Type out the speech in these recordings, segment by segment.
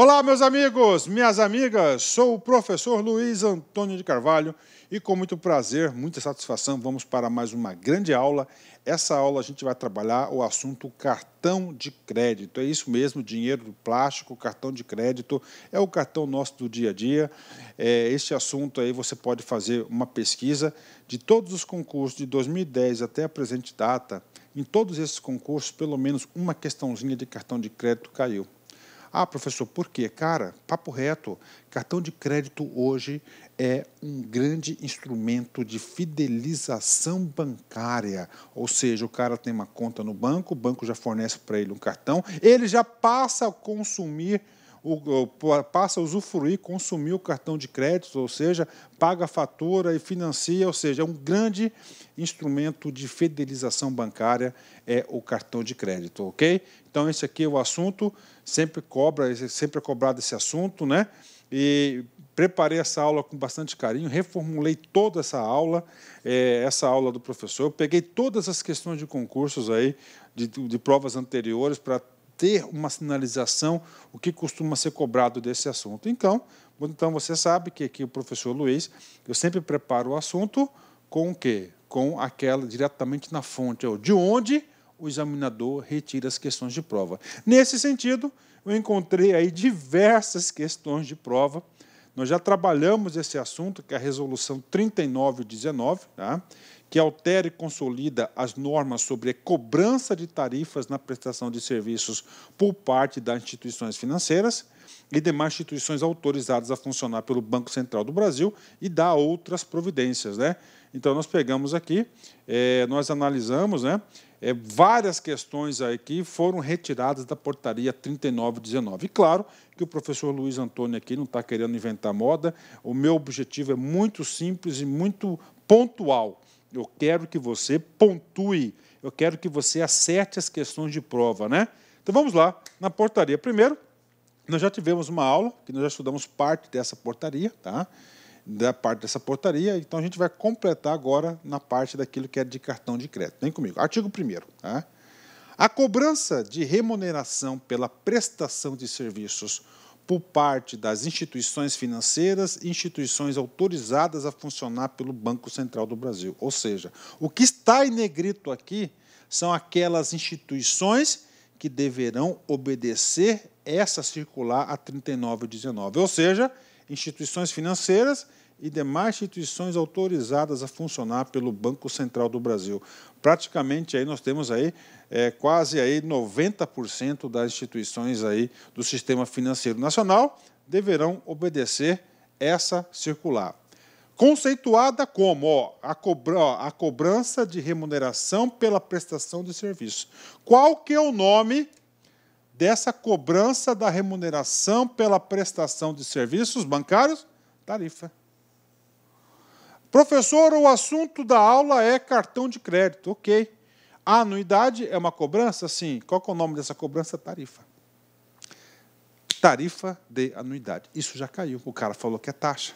Olá, meus amigos, minhas amigas, sou o professor Luiz Antônio de Carvalho e com muito prazer, muita satisfação, vamos para mais uma grande aula. Essa aula a gente vai trabalhar o assunto cartão de crédito. É isso mesmo, dinheiro do plástico, cartão de crédito, é o cartão nosso do dia a dia. É, este assunto aí você pode fazer uma pesquisa de todos os concursos de 2010 até a presente data. Em todos esses concursos, pelo menos uma questãozinha de cartão de crédito caiu. Ah, professor, por quê? Cara, papo reto, cartão de crédito hoje é um grande instrumento de fidelização bancária. Ou seja, o cara tem uma conta no banco, o banco já fornece para ele um cartão, ele já passa a consumir o, o, passa a usufruir, consumir o cartão de crédito, ou seja, paga a fatura e financia, ou seja, é um grande instrumento de fidelização bancária é o cartão de crédito, ok? Então esse aqui é o assunto, sempre cobra, sempre é cobrado esse assunto, né? E preparei essa aula com bastante carinho, reformulei toda essa aula, é, essa aula do professor, Eu peguei todas as questões de concursos aí, de, de provas anteriores, para ter uma sinalização, o que costuma ser cobrado desse assunto. Então, então você sabe que aqui o professor Luiz, eu sempre preparo o assunto com o quê? Com aquela diretamente na fonte, é de onde o examinador retira as questões de prova. Nesse sentido, eu encontrei aí diversas questões de prova. Nós já trabalhamos esse assunto, que é a resolução 3919, tá? que altera e consolida as normas sobre a cobrança de tarifas na prestação de serviços por parte das instituições financeiras e demais instituições autorizadas a funcionar pelo Banco Central do Brasil e dá outras providências. Né? Então, nós pegamos aqui, é, nós analisamos né, é, várias questões aqui foram retiradas da portaria 3919. E claro que o professor Luiz Antônio aqui não está querendo inventar moda, o meu objetivo é muito simples e muito pontual eu quero que você pontue, eu quero que você acerte as questões de prova, né? Então vamos lá, na portaria. Primeiro, nós já tivemos uma aula, que nós já estudamos parte dessa portaria, tá? Da parte dessa portaria, então a gente vai completar agora na parte daquilo que é de cartão de crédito. Vem comigo. Artigo 1 tá? A cobrança de remuneração pela prestação de serviços por parte das instituições financeiras e instituições autorizadas a funcionar pelo Banco Central do Brasil. Ou seja, o que está em negrito aqui são aquelas instituições que deverão obedecer essa circular a 3919, ou seja, instituições financeiras e demais instituições autorizadas a funcionar pelo Banco Central do Brasil. Praticamente aí nós temos aí é, quase aí 90% das instituições aí do sistema financeiro nacional deverão obedecer essa circular. Conceituada como ó, a, cobra, ó, a cobrança de remuneração pela prestação de serviço. Qual que é o nome dessa cobrança da remuneração pela prestação de serviços bancários? Tarifa. Professor, o assunto da aula é cartão de crédito. Ok. A anuidade é uma cobrança? Sim. Qual é o nome dessa cobrança? Tarifa. Tarifa de anuidade. Isso já caiu. O cara falou que é taxa.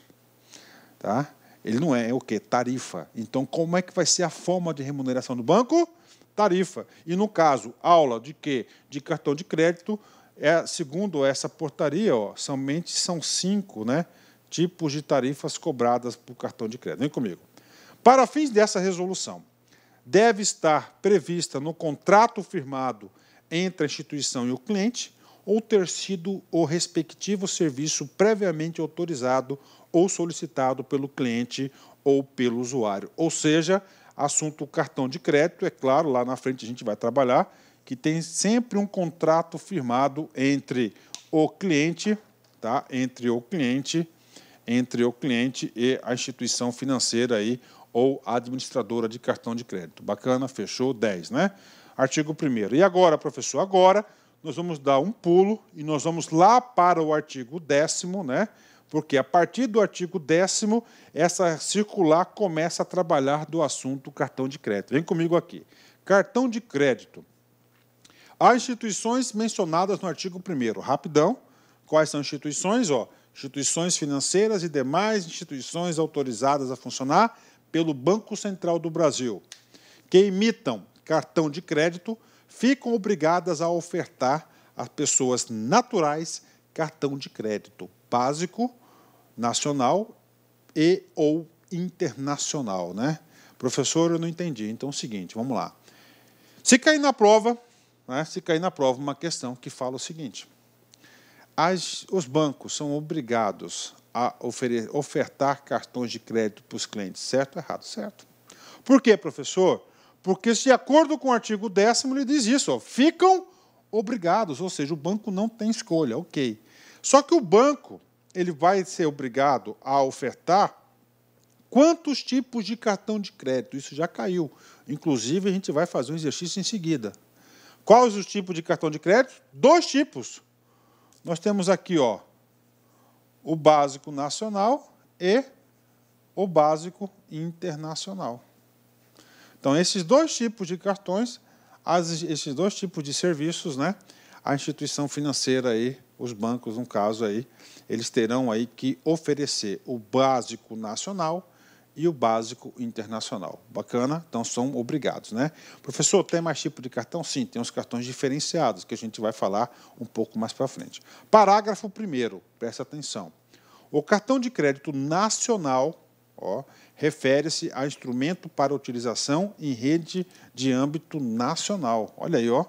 Tá? Ele não é, é o quê? Tarifa. Então, como é que vai ser a forma de remuneração do banco? Tarifa. E no caso, aula de quê? De cartão de crédito, é, segundo essa portaria, ó, somente são cinco, né? tipos de tarifas cobradas por cartão de crédito. Vem comigo. Para fins dessa resolução, deve estar prevista no contrato firmado entre a instituição e o cliente ou ter sido o respectivo serviço previamente autorizado ou solicitado pelo cliente ou pelo usuário. Ou seja, assunto cartão de crédito, é claro, lá na frente a gente vai trabalhar, que tem sempre um contrato firmado entre o cliente, tá? Entre o cliente entre o cliente e a instituição financeira aí, ou administradora de cartão de crédito. Bacana, fechou 10, né? Artigo 1. E agora, professor, agora nós vamos dar um pulo e nós vamos lá para o artigo 10, né? Porque a partir do artigo 10, essa circular começa a trabalhar do assunto cartão de crédito. Vem comigo aqui. Cartão de crédito. As instituições mencionadas no artigo 1. Rapidão. Quais são as instituições? Ó, instituições financeiras e demais instituições autorizadas a funcionar pelo Banco Central do Brasil, que imitam cartão de crédito, ficam obrigadas a ofertar às pessoas naturais cartão de crédito básico, nacional e ou internacional, né? Professor, eu não entendi. Então, é o seguinte, vamos lá. Se cair na prova, né, se cair na prova uma questão que fala o seguinte: as, os bancos são obrigados a ofertar cartões de crédito para os clientes, certo ou errado? Certo. Por quê, professor? Porque, de acordo com o artigo 10, ele diz isso: ó, ficam obrigados, ou seja, o banco não tem escolha, ok. Só que o banco ele vai ser obrigado a ofertar quantos tipos de cartão de crédito. Isso já caiu. Inclusive, a gente vai fazer um exercício em seguida. Quais os tipos de cartão de crédito? Dois tipos nós temos aqui ó, o básico nacional e o básico internacional. Então, esses dois tipos de cartões, as, esses dois tipos de serviços, né, a instituição financeira aí, os bancos, no caso aí, eles terão aí que oferecer o básico nacional e o básico internacional. Bacana? Então são obrigados, né? Professor, tem mais tipo de cartão? Sim, tem os cartões diferenciados, que a gente vai falar um pouco mais para frente. Parágrafo 1 presta atenção. O cartão de crédito nacional refere-se a instrumento para utilização em rede de âmbito nacional. Olha aí, ó.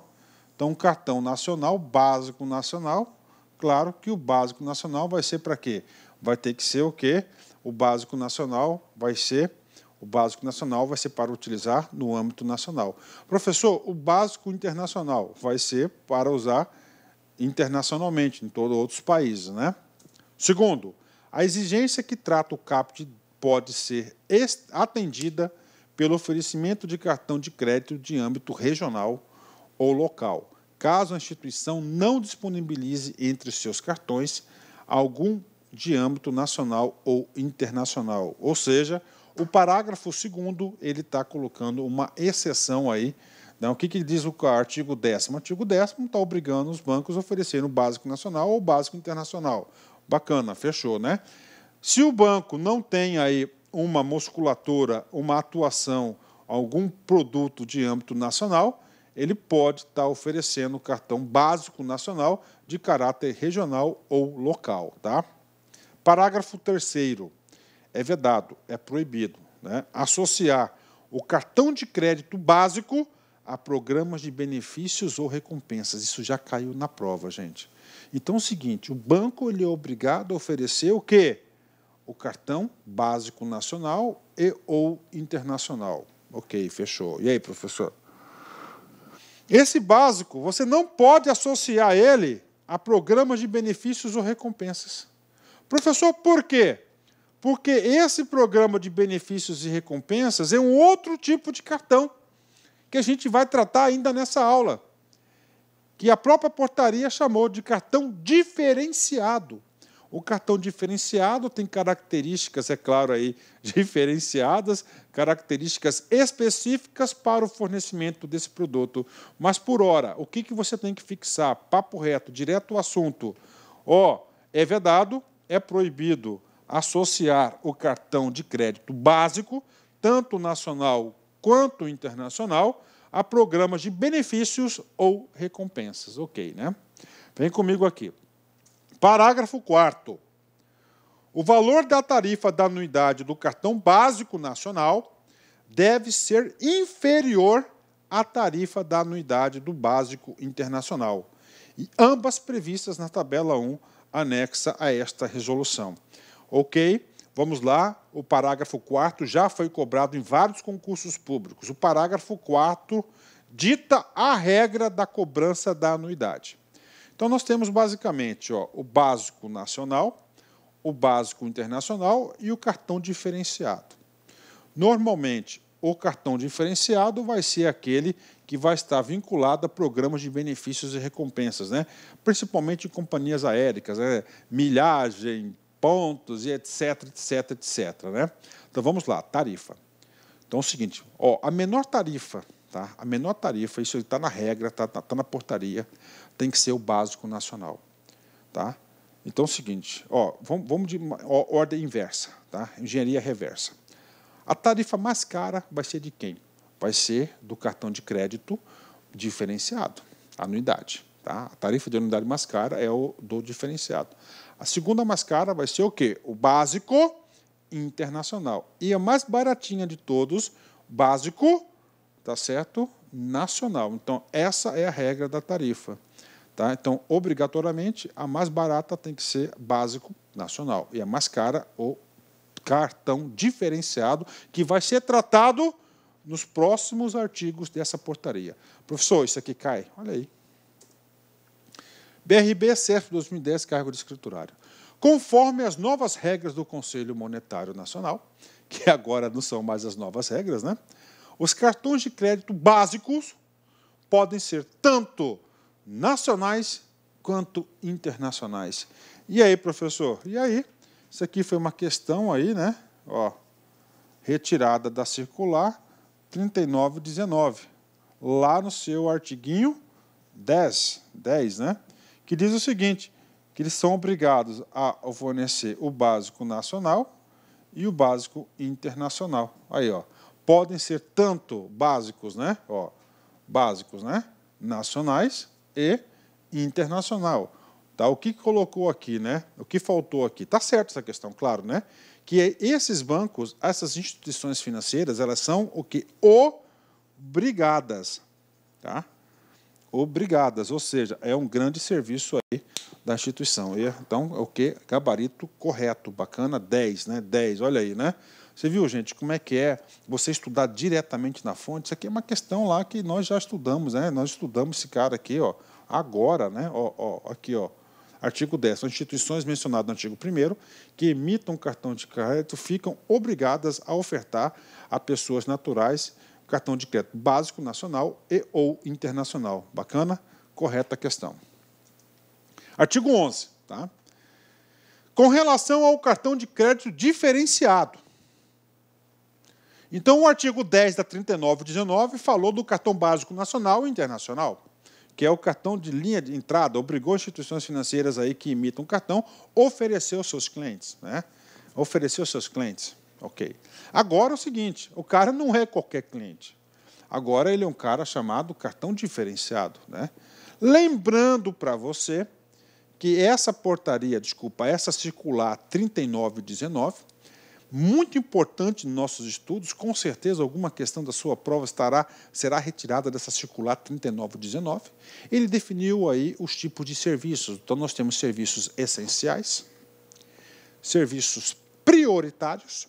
Então, um cartão nacional, básico nacional, claro que o básico nacional vai ser para quê? Vai ter que ser o quê? o básico nacional vai ser o básico nacional vai ser para utilizar no âmbito nacional. Professor, o básico internacional vai ser para usar internacionalmente em todos outros países, né? Segundo, a exigência que trata o CAPT pode ser atendida pelo oferecimento de cartão de crédito de âmbito regional ou local, caso a instituição não disponibilize entre seus cartões algum de âmbito nacional ou internacional. Ou seja, o parágrafo segundo ele está colocando uma exceção aí. Então, o que, que diz o artigo 10? O artigo 10 está obrigando os bancos a oferecerem o básico nacional ou o básico internacional. Bacana, fechou, né? Se o banco não tem aí uma musculatura, uma atuação, algum produto de âmbito nacional, ele pode estar tá oferecendo cartão básico nacional de caráter regional ou local, tá? Parágrafo 3 É vedado, é proibido né, associar o cartão de crédito básico a programas de benefícios ou recompensas. Isso já caiu na prova, gente. Então é o seguinte, o banco ele é obrigado a oferecer o quê? O cartão básico nacional e ou internacional. OK, fechou. E aí, professor? Esse básico, você não pode associar ele a programas de benefícios ou recompensas. Professor, por quê? Porque esse programa de benefícios e recompensas é um outro tipo de cartão que a gente vai tratar ainda nessa aula, que a própria portaria chamou de cartão diferenciado. O cartão diferenciado tem características, é claro, aí diferenciadas, características específicas para o fornecimento desse produto. Mas por hora, o que, que você tem que fixar? Papo reto, direto ao assunto. Ó, oh, é vedado é proibido associar o cartão de crédito básico, tanto nacional quanto internacional, a programas de benefícios ou recompensas. Ok, né? Vem comigo aqui. Parágrafo 4. O valor da tarifa da anuidade do cartão básico nacional deve ser inferior à tarifa da anuidade do básico internacional, e ambas previstas na tabela 1 anexa a esta resolução. Ok? Vamos lá, o parágrafo 4 já foi cobrado em vários concursos públicos. O parágrafo 4 dita a regra da cobrança da anuidade. Então, nós temos basicamente ó, o básico nacional, o básico internacional e o cartão diferenciado. Normalmente, o cartão diferenciado vai ser aquele que vai estar vinculado a programas de benefícios e recompensas, né? principalmente em companhias aéreas, né? milhagem, pontos e etc, etc, etc. Né? Então vamos lá, tarifa. Então é o seguinte, ó, a menor tarifa, tá? a menor tarifa, isso está na regra, está tá, tá na portaria, tem que ser o básico nacional. Tá? Então é o seguinte, ó, vamos, vamos de ó, ordem inversa, tá? engenharia reversa. A tarifa mais cara vai ser de quem? Vai ser do cartão de crédito diferenciado, anuidade. Tá? A tarifa de anuidade mais cara é o do diferenciado. A segunda mais cara vai ser o quê? O básico internacional. E a mais baratinha de todos, básico, tá certo? Nacional. Então, essa é a regra da tarifa. Tá? Então, obrigatoriamente, a mais barata tem que ser básico nacional e a mais cara, o cartão diferenciado que vai ser tratado nos próximos artigos dessa portaria. Professor, isso aqui cai? Olha aí. BRB CF 2010, cargo de escriturário. Conforme as novas regras do Conselho Monetário Nacional, que agora não são mais as novas regras, né? Os cartões de crédito básicos podem ser tanto nacionais quanto internacionais. E aí, professor? E aí? Isso aqui foi uma questão aí, né? Ó, retirada da circular 3919, lá no seu artiguinho 10, 10, né? Que diz o seguinte, que eles são obrigados a fornecer o básico nacional e o básico internacional. Aí, ó, podem ser tanto básicos, né? Ó, básicos, né? Nacionais e internacional. Tá? O que colocou aqui, né? O que faltou aqui? Tá certo essa questão, claro, né? Que é esses bancos, essas instituições financeiras, elas são o que obrigadas, tá? Obrigadas, ou seja, é um grande serviço aí da instituição. E, então, é o que gabarito correto, bacana, 10, né? 10, olha aí, né? Você viu, gente, como é que é você estudar diretamente na fonte? Isso aqui é uma questão lá que nós já estudamos, né? Nós estudamos esse cara aqui, ó, agora, né? Ó, ó, aqui, ó. Artigo 10. As instituições mencionadas no artigo 1 que emitam cartão de crédito ficam obrigadas a ofertar a pessoas naturais cartão de crédito básico nacional e ou internacional. Bacana? Correta a questão. Artigo 11. Tá? Com relação ao cartão de crédito diferenciado. Então, o artigo 10 da 3919 falou do cartão básico nacional e internacional que é o cartão de linha de entrada, obrigou instituições financeiras aí que imitam um cartão, oferecer aos seus clientes. Né? Oferecer aos seus clientes. Ok. Agora é o seguinte: o cara não é qualquer cliente. Agora ele é um cara chamado cartão diferenciado. Né? Lembrando para você que essa portaria, desculpa, essa circular 3919, muito importante nos nossos estudos, com certeza alguma questão da sua prova estará, será retirada dessa circular 3919. Ele definiu aí os tipos de serviços. Então nós temos serviços essenciais, serviços prioritários,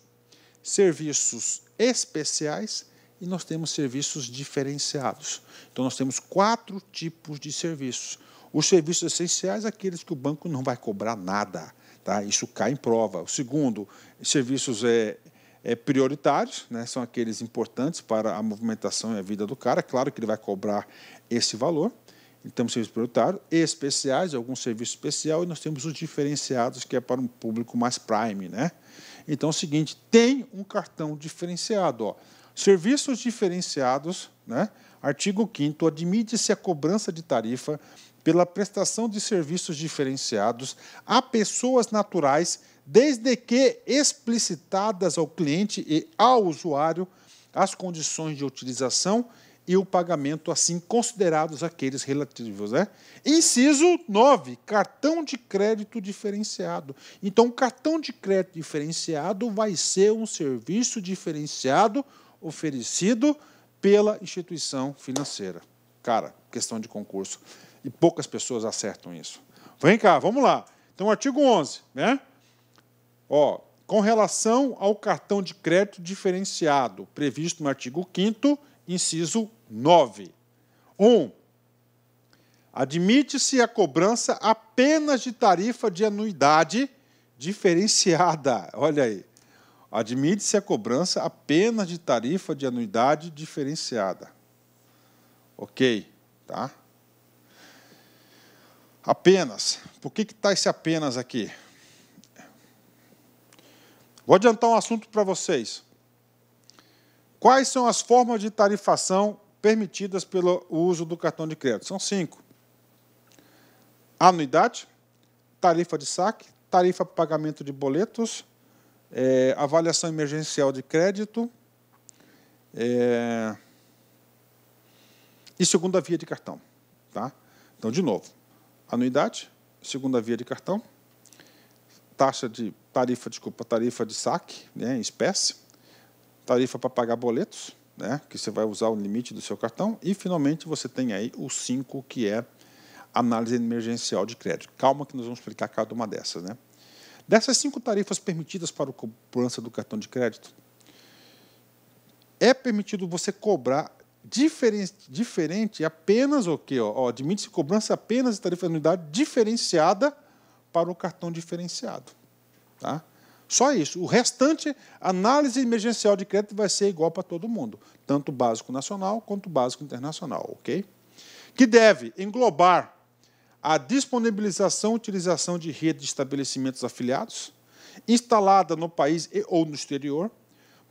serviços especiais e nós temos serviços diferenciados. Então nós temos quatro tipos de serviços. Os serviços essenciais, aqueles que o banco não vai cobrar nada Tá? Isso cai em prova. O segundo, serviços é, é, prioritários, né? são aqueles importantes para a movimentação e a vida do cara. Claro que ele vai cobrar esse valor. Então, serviços prioritários, especiais, algum serviço especial, e nós temos os diferenciados, que é para um público mais prime. Né? Então, é o seguinte, tem um cartão diferenciado. Ó. Serviços diferenciados, né? artigo 5 admite-se a cobrança de tarifa pela prestação de serviços diferenciados a pessoas naturais, desde que explicitadas ao cliente e ao usuário as condições de utilização e o pagamento, assim considerados aqueles relativos. Né? Inciso 9, cartão de crédito diferenciado. Então, cartão de crédito diferenciado vai ser um serviço diferenciado oferecido pela instituição financeira. Cara, questão de concurso. E poucas pessoas acertam isso. Vem cá, vamos lá. Então, artigo 11, né? Ó, com relação ao cartão de crédito diferenciado, previsto no artigo 5 inciso 9. 1. Um, Admite-se a cobrança apenas de tarifa de anuidade diferenciada. Olha aí. Admite-se a cobrança apenas de tarifa de anuidade diferenciada. OK, tá? Apenas. Por que está esse apenas aqui? Vou adiantar um assunto para vocês. Quais são as formas de tarifação permitidas pelo uso do cartão de crédito? São cinco: anuidade, tarifa de saque, tarifa para pagamento de boletos, é, avaliação emergencial de crédito é, e segunda via de cartão. Tá? Então, de novo, anuidade, segunda via de cartão, taxa de tarifa, desculpa, tarifa de saque, né, em espécie, tarifa para pagar boletos, né, que você vai usar o limite do seu cartão e finalmente você tem aí o 5 que é análise emergencial de crédito. Calma que nós vamos explicar cada uma dessas, né? Dessas cinco tarifas permitidas para a cobrança do cartão de crédito, é permitido você cobrar diferente, diferente apenas o quê? Admite-se cobrança apenas de tarifa de anuidade diferenciada para o cartão diferenciado. Tá? Só isso. O restante, análise emergencial de crédito vai ser igual para todo mundo, tanto o básico nacional quanto o básico internacional, ok? Que deve englobar a disponibilização e utilização de rede de estabelecimentos afiliados, instalada no país e, ou no exterior,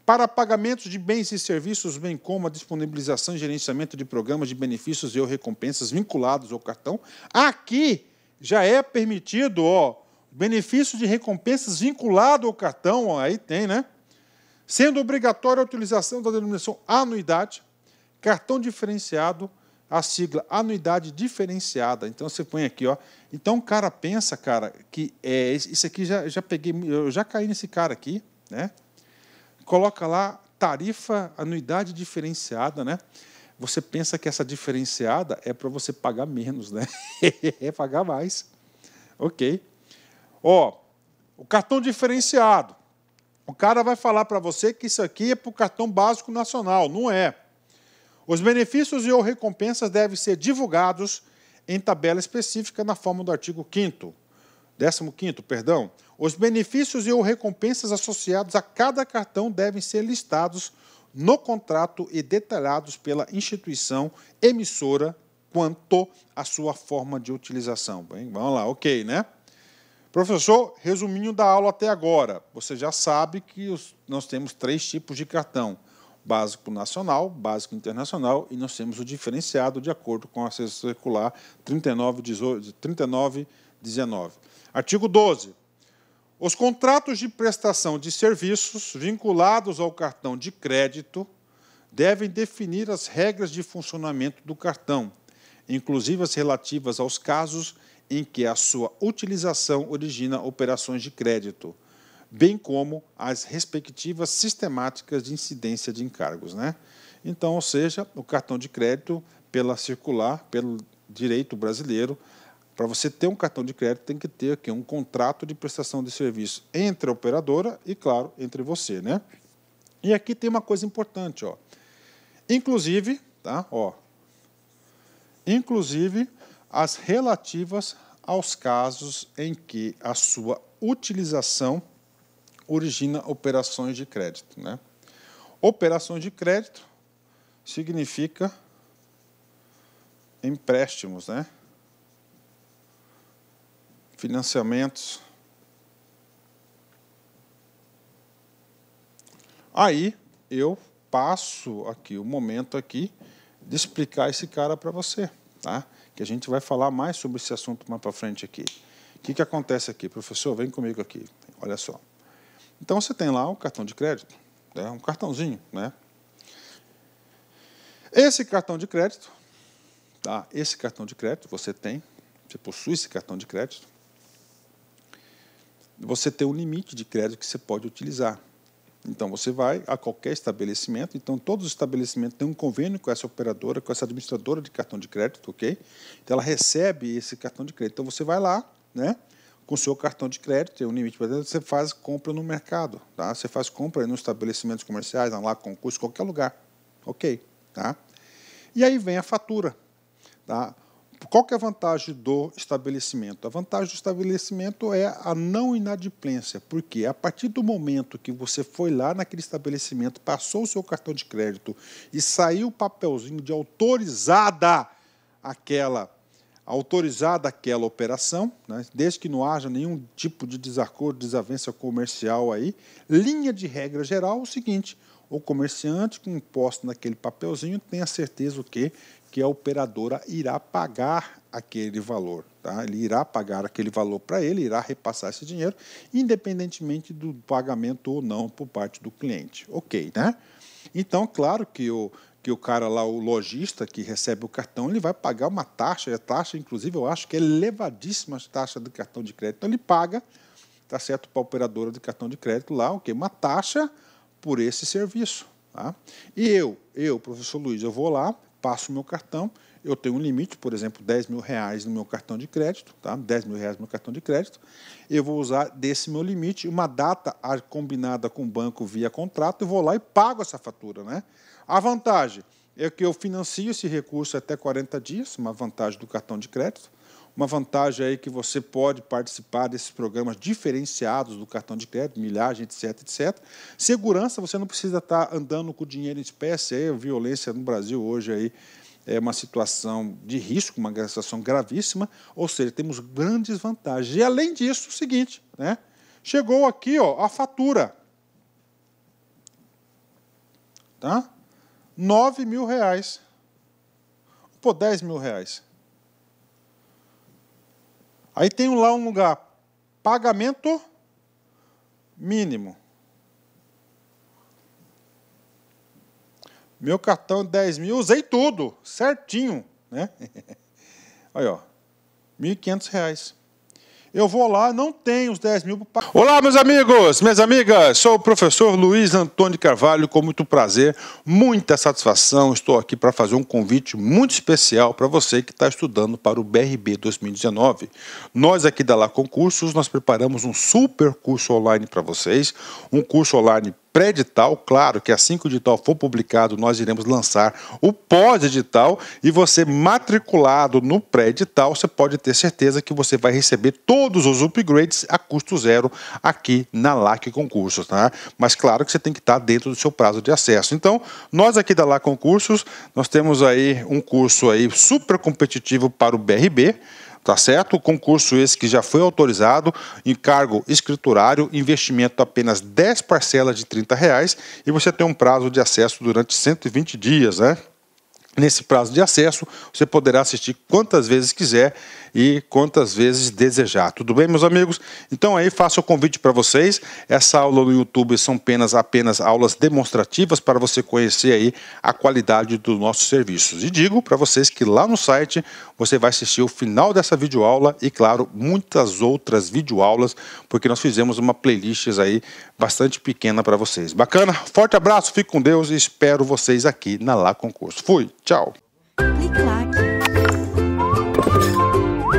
para pagamentos de bens e serviços, bem como a disponibilização e gerenciamento de programas de benefícios e ou recompensas vinculados ao cartão. Aqui já é permitido, ó, benefício de recompensas vinculado ao cartão, ó, aí tem, né? Sendo obrigatória a utilização da denominação anuidade, cartão diferenciado, a sigla anuidade diferenciada. Então você põe aqui, ó. Então o cara pensa, cara, que é isso aqui já já peguei, eu já caí nesse cara aqui, né? coloca lá tarifa anuidade diferenciada, né? Você pensa que essa diferenciada é para você pagar menos, né? é pagar mais. OK. Ó, o cartão diferenciado. O cara vai falar para você que isso aqui é para o cartão básico nacional, não é. Os benefícios e ou recompensas devem ser divulgados em tabela específica na forma do artigo 5 Décimo quinto, perdão, os benefícios e ou recompensas associados a cada cartão devem ser listados no contrato e detalhados pela instituição emissora quanto à sua forma de utilização. Bem, vamos lá, ok, né? Professor, resuminho da aula até agora. Você já sabe que os, nós temos três tipos de cartão: básico nacional, básico internacional e nós temos o diferenciado de acordo com a circular 3919. 39, Artigo 12. Os contratos de prestação de serviços vinculados ao cartão de crédito devem definir as regras de funcionamento do cartão, inclusive as relativas aos casos em que a sua utilização origina operações de crédito, bem como as respectivas sistemáticas de incidência de encargos. Né? Então, ou seja, o cartão de crédito, pela circular, pelo direito brasileiro, para você ter um cartão de crédito, tem que ter aqui um contrato de prestação de serviço entre a operadora e, claro, entre você, né? E aqui tem uma coisa importante, ó. Inclusive, tá? Ó. Inclusive as relativas aos casos em que a sua utilização origina operações de crédito, né? Operações de crédito significa empréstimos, né? financiamentos. Aí eu passo aqui o momento aqui de explicar esse cara para você, tá? Que a gente vai falar mais sobre esse assunto mais para frente aqui. O que, que acontece aqui, professor? Vem comigo aqui. Olha só. Então você tem lá um cartão de crédito, né? um cartãozinho, né? Esse cartão de crédito, tá? Esse cartão de crédito você tem, você possui esse cartão de crédito você tem um limite de crédito que você pode utilizar. Então, você vai a qualquer estabelecimento. Então, todos os estabelecimentos têm um convênio com essa operadora, com essa administradora de cartão de crédito, ok? Então, ela recebe esse cartão de crédito. Então, você vai lá, né? Com o seu cartão de crédito, tem um limite para dentro, você faz compra no mercado, tá? Você faz compra nos estabelecimentos comerciais, lá, concurso, qualquer lugar, ok? Tá? E aí vem a fatura, tá? qual que é a vantagem do estabelecimento? A vantagem do estabelecimento é a não inadimplência, porque a partir do momento que você foi lá naquele estabelecimento, passou o seu cartão de crédito e saiu o papelzinho de autorizada aquela autorizada aquela operação, né, desde que não haja nenhum tipo de desacordo, desavença comercial aí, linha de regra geral é o seguinte, o comerciante com imposto naquele papelzinho tem a certeza o quê? que a operadora irá pagar aquele valor. Tá? Ele irá pagar aquele valor para ele, irá repassar esse dinheiro, independentemente do pagamento ou não por parte do cliente. Ok, né? Então, claro que o, que o cara lá, o lojista que recebe o cartão, ele vai pagar uma taxa, e a taxa, inclusive, eu acho que é elevadíssima a taxa do cartão de crédito. Então, ele paga, tá certo, para a operadora de cartão de crédito lá, ok, uma taxa por esse serviço. Tá? E eu, eu, professor Luiz, eu vou lá, passo o meu cartão, eu tenho um limite, por exemplo, 10 mil reais no meu cartão de crédito, tá? 10 mil reais no meu cartão de crédito, eu vou usar desse meu limite, uma data combinada com o banco via contrato, eu vou lá e pago essa fatura. Né? A vantagem é que eu financio esse recurso até 40 dias, uma vantagem do cartão de crédito, uma vantagem aí que você pode participar desses programas diferenciados do cartão de crédito, milhagem, etc, etc. Segurança, você não precisa estar tá andando com dinheiro em espécie. Aí, é, a violência no Brasil hoje aí é uma situação de risco, uma situação gravíssima, ou seja, temos grandes vantagens. E além disso, o seguinte, né? Chegou aqui, ó, a fatura, tá? Nove mil reais, pô, dez mil reais. Aí tem lá um lugar, pagamento mínimo. Meu cartão 10 é mil, usei tudo, certinho, né? Aí, R$ 1.500. Eu vou lá, não tenho os 10 mil Olá, meus amigos, minhas amigas. Sou o professor Luiz Antônio Carvalho, com muito prazer, muita satisfação. Estou aqui para fazer um convite muito especial para você que está estudando para o BRB 2019. Nós aqui da Lá Concursos, nós preparamos um super curso online para vocês, um curso online pré-edital, claro que assim que o edital for publicado, nós iremos lançar o pós-edital e você matriculado no pré-edital, você pode ter certeza que você vai receber todos os upgrades a custo zero aqui na LAC Concursos, tá? Mas claro que você tem que estar dentro do seu prazo de acesso. Então, nós aqui da LAC Concursos, nós temos aí um curso aí super competitivo para o BRB, tá certo? O concurso esse que já foi autorizado em cargo escriturário, investimento apenas 10 parcelas de R$ reais e você tem um prazo de acesso durante 120 dias, né? Nesse prazo de acesso, você poderá assistir quantas vezes quiser e quantas vezes desejar. Tudo bem, meus amigos? Então aí faço o convite para vocês. Essa aula no YouTube são apenas, apenas aulas demonstrativas para você conhecer aí a qualidade dos nossos serviços. E digo para vocês que lá no site você vai assistir o final dessa videoaula e, claro, muitas outras videoaulas, porque nós fizemos uma playlist aí bastante pequena para vocês. Bacana? Forte abraço, fique com Deus e espero vocês aqui na Lá Concurso. Fui! Tchau. Clique